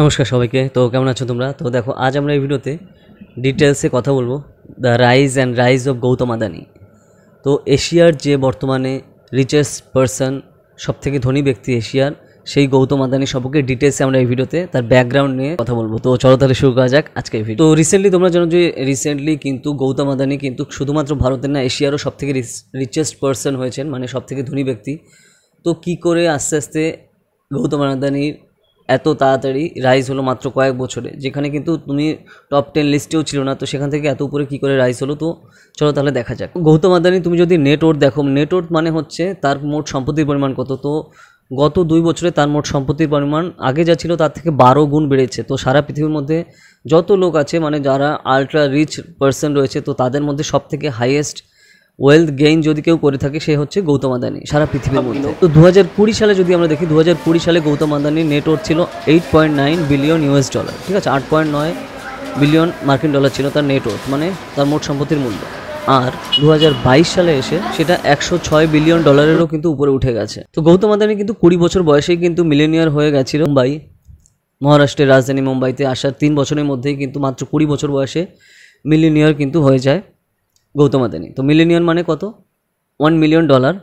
নমস্কার সবাইকে তো কেমন আছো তোমরা তো দেখো আজ আমরা এই ভিডিওতে ডিটেলসে কথা বলবো the rise and rise of Gautam Adani তো এশিয়ার যে বর্তমানে রিচেস্ট পারসন সবথেকে ধনী ব্যক্তি এশিয়ার সেই গৌতম আদানি সম্পর্কে ডিটেলসে আমরা এই ভিডিওতে তার ব্যাকগ্রাউন্ড নিয়ে কথা বলবো তো চলো তাহলে শুরু করা যাক আজকে ভিডিও তো রিসেন্টলি তোমরা জানো যে রিসেন্টলি কিন্তু গৌতম আদানি কিন্তু শুধুমাত্র ভারতের না এশিয়ারও সবথেকে রিচেস্ট পারসন হয়েছেন মানে সবথেকে ধনী ব্যক্তি তো কি করে আস্তে আস্তে গৌতম আদানির এত তাড়াতাড়ি রাইজ হলো মাত্র কয়েক বছরে যেখানে কিন্তু তুমি টপ টেন লিস্টেও ছিল না তো সেখান থেকে এত উপরে কী করে রাইজ হলো তো চলো তাহলে দেখা যাক গৌতম আদানি তুমি যদি নেটওয়ার্ক দেখো নেটওয়ার্ক মানে হচ্ছে তার মোট সম্পত্তির পরিমাণ কত তো গত দুই বছরে তার মোট সম্পত্তির পরিমাণ আগে যা ছিল তার থেকে বারো গুণ বেড়েছে তো সারা পৃথিবীর মধ্যে যত লোক আছে মানে যারা আলট্রা রিচ পার্সন রয়েছে তো তাদের মধ্যে সব থেকে হাইয়েস্ট ওয়েলথ গেইন যদি কেউ করে থাকে সে হচ্ছে গৌতম আদানি সারা পৃথিবীর মধ্যে তো দু কুড়ি সালে যদি আমরা দেখি দু কুড়ি সালে গৌতম আদানির নেটওয়ার্ক ছিল eight point nine billion US dollar ঠিক আছে আট পয়েন্ট নয় বিলিয়ন মার্কিন ডলার ছিল তার নেটওয়ার্ক মানে তার মোট সম্পত্তির মূল্য আর দু সালে এসে সেটা একশো ছয় বিলিয়ন ডলারেরও কিন্তু উপরে উঠে গেছে তো গৌতম আদানি কিন্তু কুড়ি বছর বয়সেই কিন্তু মিলেনিয়ার হয়ে গেছিল মুম্বাই মহারাষ্ট্রের রাজধানী মুম্বাইতে আসার তিন বছরের মধ্যেই কিন্তু মাত্র কুড়ি বছর বয়সে মিলিনিয়ার কিন্তু হয়ে যায় গৌতম আদানি তো মিলিনিয়ন মানে কত ওয়ান মিলিয়ন ডলার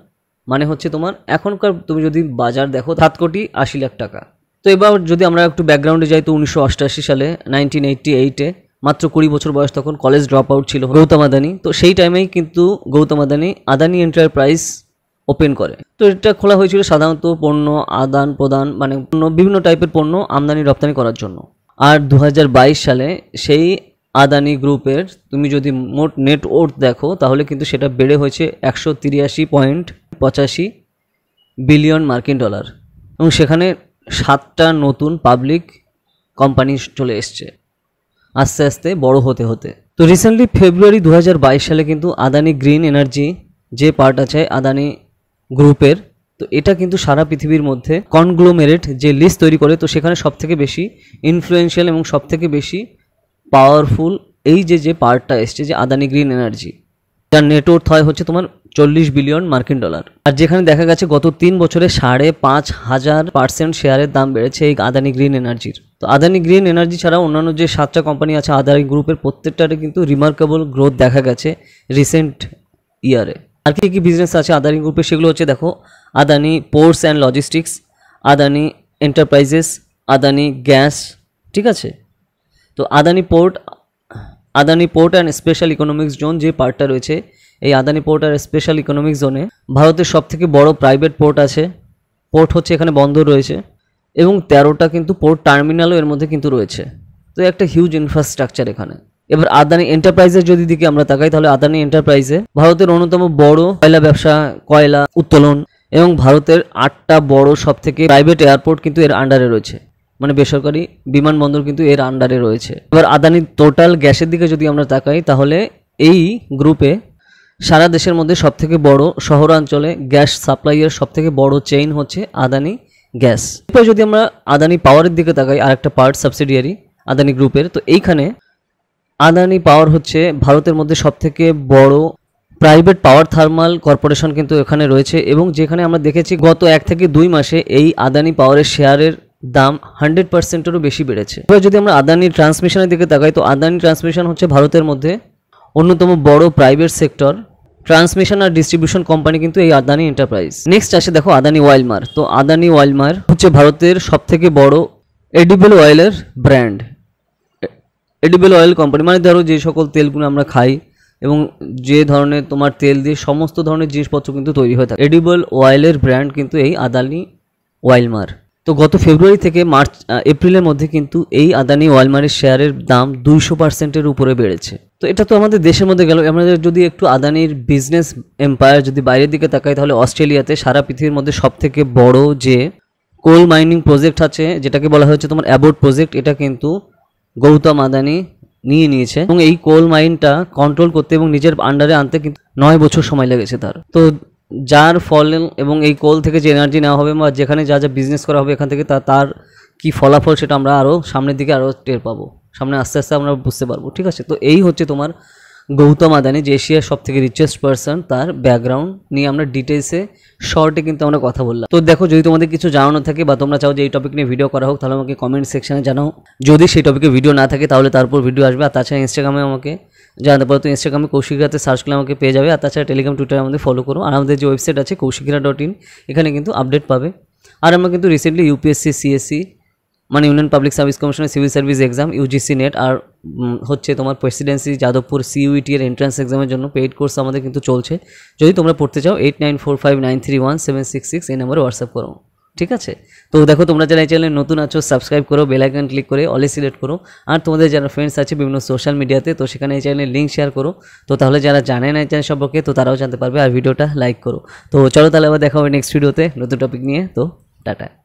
মানে হচ্ছে তোমার এখনকার তুমি যদি বাজার দেখো সাত কোটি আশি লাখ টাকা তো এবার যদি আমরা একটু ব্যাকগ্রাউন্ডে যাই তো উনিশশো অষ্টআশি সালে নাইনটিন এইটটি এইটে মাত্র কুড়ি বছর বয়স তখন কলেজ ড্রপ আউট ছিল গৌতম আদানি তো সেই টাইমেই কিন্তু গৌতম আদানি আদানি এন্টারপ্রাইজ ওপেন করে তো এটা খোলা হয়েছিল সাধারণত পণ্য আদান প্রদান মানে পণ্য বিভিন্ন টাইপের পণ্য আমদানি রপ্তানি করার জন্য আর দু সালে সেই আদানি গ্রুপের তুমি যদি মোট নেটওয়ার্ক দেখো তাহলে কিন্তু সেটা বেড়ে হয়েছে একশো তিরাশি পয়েন্ট পঁচাশি বিলিয়ন মার্কিন ডলার এবং সেখানে সাতটা নতুন পাবলিক কোম্পানি চলে এসছে আস্তে আস্তে বড় হতে হতে তো রিসেন্টলি ফেব্রুয়ারি দু সালে কিন্তু আদানি গ্রিন এনার্জি যে পার্ট আছে আদানি গ্রুপের তো এটা কিন্তু সারা পৃথিবীর মধ্যে কনগ্লোমেরেট যে লিস্ট তৈরি করে তো সেখানে সবথেকে বেশি ইনফ্লুয়েন্সিয়াল এবং সবথেকে বেশি পাওয়ারফুল এই যে যে পার্টটা এসছে যে আদানি গ্রিন এনার্জি যার নেটওয়ার্থ হয় হচ্ছে তোমার চল্লিশ বিলিয়ন মার্কিন ডলার আর যেখানে দেখা গেছে গত তিন বছরে সাড়ে পাঁচ হাজার পার্সেন্ট শেয়ারের দাম বেড়েছে এই আদানি গ্রিন এনার্জির তো আদানি গ্রিন এনার্জি ছাড়া অন্যান্য যে সাতটা কোম্পানি আছে আদানি গ্রুপের প্রত্যেকটারে কিন্তু রিমার্কেবল গ্রোথ দেখা গেছে রিসেন্ট ইয়ারে আর কি কী বিজনেস আছে আদানি গ্রুপে সেগুলো হচ্ছে দেখো Adani ports and logistics Adani enterprises Adani gas ঠিক আছে তো Adani port Adani port and special economics zone যে পার্টটা রয়েছে এই আদানি পোর্ট আর স্পেশাল ইকোনমিক্স জোনে ভারতের সব থেকে বড় প্রাইভেট পোর্ট আছে পোর্ট হচ্ছে এখানে বন্ধ রয়েছে এবং তেরোটা কিন্তু পোর্ট টার্মিনালও এর মধ্যে কিন্তু রয়েছে তো একটা হিউজ ইনফ্রাস্ট্রাকচার এখানে এবার আদানি এন্টারপ্রাইজের যদি দিকে আমরা তাকাই তাহলে আদানি এন্টারপ্রাইজে ভারতের অন্যতম বড় কয়লা ব্যবসা কয়লা উত্তোলন এবং ভারতের আটটা বড় থেকে প্রাইভেট এয়ারপোর্ট কিন্তু এর আন্ডারে রয়েছে মানে বেসরকারি বিমানবন্দর কিন্তু এর আন্ডারে রয়েছে এবার আদানি টোটাল গ্যাসের দিকে যদি আমরা তাকাই তাহলে এই গ্রুপে সারা দেশের মধ্যে সবথেকে বড় শহরাঞ্চলে গ্যাস সাপ্লাইয়ের সবথেকে বড় চেইন হচ্ছে আদানি গ্যাস এরপর যদি আমরা আদানি পাওয়ারের দিকে তাকাই আর একটা পার্ট সাবসিডিয়ারি আদানি গ্রুপের তো এইখানে আদানি পাওয়ার হচ্ছে ভারতের মধ্যে সবথেকে বড় প্রাইভেট পাওয়ার থার্মাল কর্পোরেশন কিন্তু এখানে রয়েছে এবং যেখানে আমরা দেখেছি গত এক থেকে দুই মাসে এই আদানি পাওয়ারের শেয়ারের দাম হান্ড্রেড পার্সেন্টেরও বেশি বেড়েছে এবার যদি আমরা আদানি ট্রান্সমিশনের দিকে তাকাই তো আদানি ট্রান্সমিশন হচ্ছে ভারতের মধ্যে অন্যতম বড় প্রাইভেট সেক্টর ট্রান্সমিশন আর ডিস্ট্রিবিউশন কোম্পানি কিন্তু এই আদানি এন্টারপ্রাইজ নেক্সট আসে দেখো আদানি ওয়াইলমার তো আদানি ওয়াইলমার হচ্ছে ভারতের সবথেকে বড় এডিবল অয়েলের ব্র্যান্ড এডিবল অয়েল কোম্পানি মানে ধরো যে সকল তেলগুলো আমরা খাই এবং যে ধরনের তোমার তেল দিয়ে সমস্ত ধরনের জিনিসপত্র কিন্তু তৈরি হয়ে থাকে এডিবল অয়েলের ব্র্যান্ড কিন্তু এই আদানি ওয়াইলমার তো গত ফেব্রুয়ারি থেকে মার্চ এপ্রিলের মধ্যে কিন্তু এই আদানি ওয়ালমারের শেয়ারের দাম দুইশো পার্সেন্টের উপরে বেড়েছে তো এটা তো আমাদের দেশের মধ্যে গেল আমাদের যদি একটু আদানির বিজনেস এম্পায়ার যদি বাইরের দিকে তাকাই তাহলে অস্ট্রেলিয়াতে সারা পৃথিবীর মধ্যে সব থেকে বড় যে কোল মাইনিং প্রজেক্ট আছে যেটাকে বলা হচ্ছে তোমার অ্যাবোর্ড প্রজেক্ট এটা কিন্তু গৌতম আদানি নিয়ে নিয়েছে এবং এই কোল মাইনটা কন্ট্রোল করতে এবং নিজের আন্ডারে আনতে কিন্তু নয় বছর সময় লেগেছে তার তো যার ফল এবং এই কোল থেকে যে এনার্জি নেওয়া হবে বা যেখানে যা যা বিজনেস করা হবে এখান থেকে তা তার কী ফলাফল সেটা আমরা আরও সামনের দিকে আরও টের পাবো সামনে আস্তে আস্তে আমরা বুঝতে পারবো ঠিক আছে তো এই হচ্ছে তোমার গৌতম আদানি যে এশিয়ার সব থেকে রিচেস্ট পার্সন তার ব্যাকগ্রাউন্ড নিয়ে আমরা ডিটেলসে শর্টে কিন্তু আমরা কথা বললাম তো দেখো যদি তোমাদের কিছু জানানো থাকে বা তোমরা চাও যে এই টপিক নিয়ে ভিডিও করা হোক তাহলে আমাকে কমেন্ট সেকশানে জানাও যদি সেই টপিকে ভিডিও না থাকে তাহলে তারপর ভিডিও আসবে আর তাছাড়া ইনস্টাগ্রামে আমাকে জানতে পারো তো ইনস্টাগ্রামে কৌশিকরাতে সার্চ করলে আমাকে পেয়ে যাবে আর তাছাড়া টেলিগ্রাম টুইটার আমাদের ফলো করো আর আমাদের যে ওয়েবসাইট আছে কৌশিকরা ডট ইন এখানে কিন্তু আপডেট পাবে আর আমরা কিন্তু রিসেন্টলি ইউপিএসসি সিএসসি মানে ইউনিয়ন পাবলিক সার্ভিস কমিশনের civil service exam UGC NET আর হচ্ছে তোমার প্রেসিডেন্সি যাদবপুর সিইউইটি e এর এন্ট্রান্স এক্সামের জন্য পেইড কোর্স আমাদের কিন্তু চলছে যদি তোমরা পড়তে চাও eight nine four five nine three one seven six six এই নাম্বারে হোয়াটসঅ্যাপ করো ঠিক আছে তো দেখো তোমরা যারা এই চ্যানেলে নতুন আছো সাবস্ক্রাইব করো বেলাইকন ক্লিক করে অলে সিলেক্ট করো আর তোমাদের যারা ফ্রেন্ডস আছে বিভিন্ন সোশ্যাল মিডিয়াতে তো সেখানে এই চ্যানেলের লিঙ্ক শেয়ার করো তো তাহলে যারা জানে না এই চ্যানেল সম্পর্কে তো তারাও জানতে পারবে আর ভিডিওটা লাইক করো তো চলো তাহলে আবার দেখা হবে নেক্সট ভিডিওতে নতুন টপিক নিয়ে তো টাটা